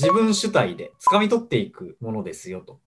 自分主体で掴み取っていくものですよと。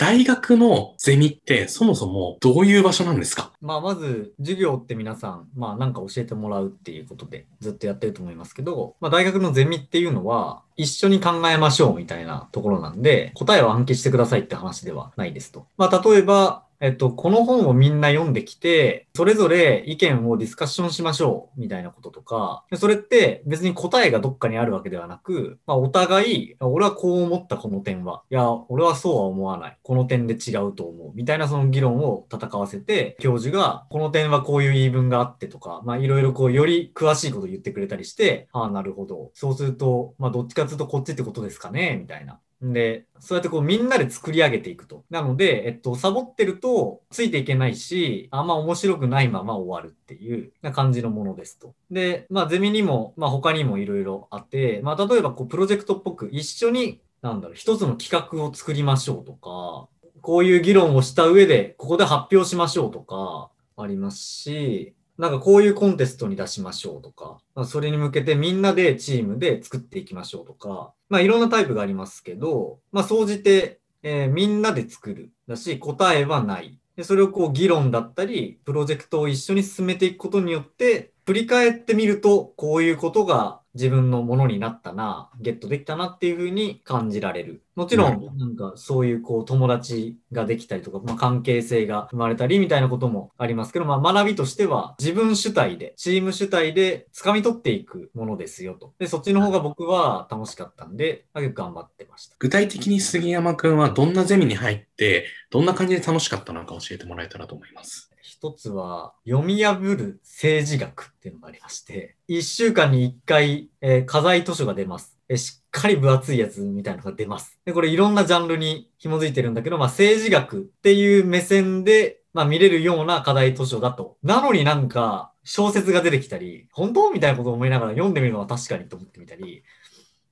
大学のゼミってそもそもどういう場所なんですかまあ、まず、授業って皆さん、まあ、なんか教えてもらうっていうことでずっとやってると思いますけど、まあ、大学のゼミっていうのは、一緒に考えましょうみたいなところなんで、答えを暗記してくださいって話ではないですと。まあ、例えば、えっと、この本をみんな読んできて、それぞれ意見をディスカッションしましょう、みたいなこととか、それって別に答えがどっかにあるわけではなく、まあ、お互い、俺はこう思ったこの点は、いや、俺はそうは思わない、この点で違うと思う、みたいなその議論を戦わせて、教授が、この点はこういう言い分があってとか、まあ、いろいろこう、より詳しいことを言ってくれたりして、ああ、なるほど。そうすると、まあ、どっちかというとこっちってことですかね、みたいな。で、そうやってこうみんなで作り上げていくと。なので、えっと、サボってるとついていけないし、あんま面白くないまま終わるっていうな感じのものですと。で、まあゼミにも、まあ他にもいろいろあって、まあ例えばこうプロジェクトっぽく一緒に、なんだろう、一つの企画を作りましょうとか、こういう議論をした上で、ここで発表しましょうとか、ありますし、なんかこういうコンテストに出しましょうとか、まあ、それに向けてみんなでチームで作っていきましょうとか、まあいろんなタイプがありますけど、まあ総じて、えー、みんなで作るだし、答えはない。でそれをこう議論だったり、プロジェクトを一緒に進めていくことによって、振り返ってみると、こういうことが自分のものになったな、ゲットできたなっていうふうに感じられる。もちろん、なんかそういうこう友達ができたりとか、まあ、関係性が生まれたりみたいなこともありますけど、まあ、学びとしては自分主体で、チーム主体で掴み取っていくものですよと。で、そっちの方が僕は楽しかったんで、頑張ってました。具体的に杉山くんはどんなゼミに入って、どんな感じで楽しかったのか教えてもらえたらと思います。一つは、読み破る政治学っていうのがありまして、一週間に一回、えー、課題図書が出ます。えしっかり分厚いやつみたいなのが出ます。で、これいろんなジャンルに紐づいてるんだけど、まあ政治学っていう目線で、まあ見れるような課題図書だと。なのになんか小説が出てきたり、本当みたいなことを思いながら読んでみるのは確かにと思ってみたり、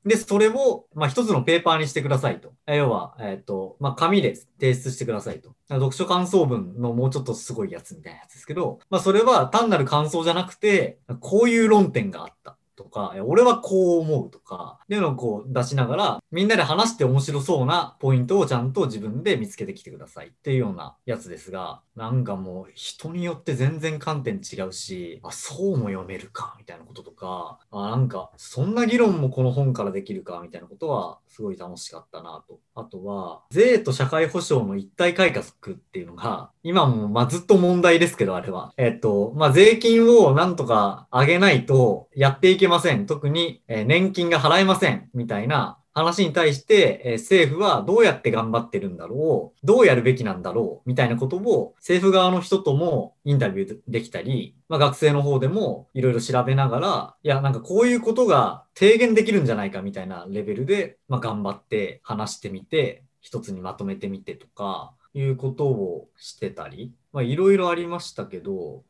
で、それを、まあ、一つのペーパーにしてくださいと。要は、えっ、ー、と、まあ、紙で提出してくださいと。読書感想文のもうちょっとすごいやつみたいなやつですけど、まあ、それは単なる感想じゃなくて、こういう論点があった。とか、俺はこう思うとか、っていうのをこう出しながら、みんなで話して面白そうなポイントをちゃんと自分で見つけてきてくださいっていうようなやつですが、なんかもう人によって全然観点違うし、あ、そうも読めるか、みたいなこととか、あ、なんかそんな議論もこの本からできるか、みたいなことはすごい楽しかったなと。あとは、税と社会保障の一体改革っていうのが、今もまあずっと問題ですけど、あれは。えっと、まあ税金をなんとか上げないとやっていけません。特に、え年金が払えません。みたいな話に対して、え政府はどうやって頑張ってるんだろう、どうやるべきなんだろう、みたいなことを政府側の人ともインタビューできたり、まあ、学生の方でもいろいろ調べながら、いや、なんかこういうことが提言できるんじゃないかみたいなレベルで、まあ、頑張って話してみて、一つにまとめてみてとか、いうことをしてたり、まあいろいろありましたけど、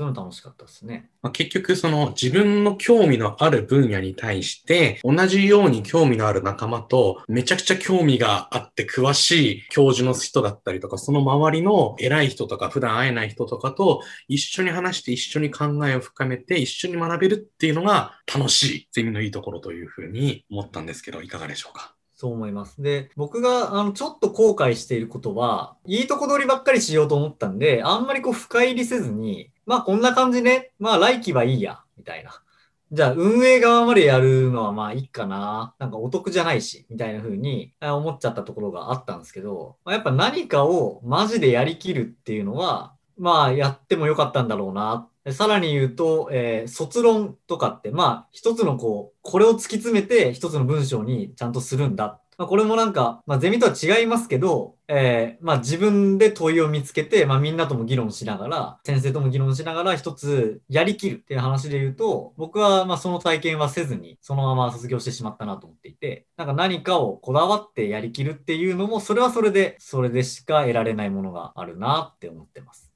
そういうの楽しかったですね。まあ、結局、その自分の興味のある分野に対して、同じように興味のある仲間と、めちゃくちゃ興味があって詳しい教授の人だったりとか、その周りの偉い人とか、普段会えない人とかと一緒に話して一緒に考えを深めて、一緒に学べるっていうのが楽しい、ゼミのいいところというふうに思ったんですけど、いかがでしょうかそう思います。で、僕が、あの、ちょっと後悔していることは、いいとこ取りばっかりしようと思ったんで、あんまりこう、深入りせずに、まあこんな感じね。まあ来期はいいや、みたいな。じゃあ運営側までやるのはまあいいかな。なんかお得じゃないし、みたいな風に思っちゃったところがあったんですけど、まあ、やっぱ何かをマジでやりきるっていうのは、まあやってもよかったんだろうな。さらに言うと、えー、卒論とかって、まあ一つのこう、これを突き詰めて一つの文章にちゃんとするんだまあ、これもなんか、まあ、ゼミとは違いますけど、えー、まあ、自分で問いを見つけて、まみんなとも議論しながら、先生とも議論しながら、一つやりきるっていう話で言うと、僕はまその体験はせずに、そのまま卒業してしまったなと思っていて、なんか何かをこだわってやりきるっていうのも、それはそれで、それでしか得られないものがあるなって思ってます。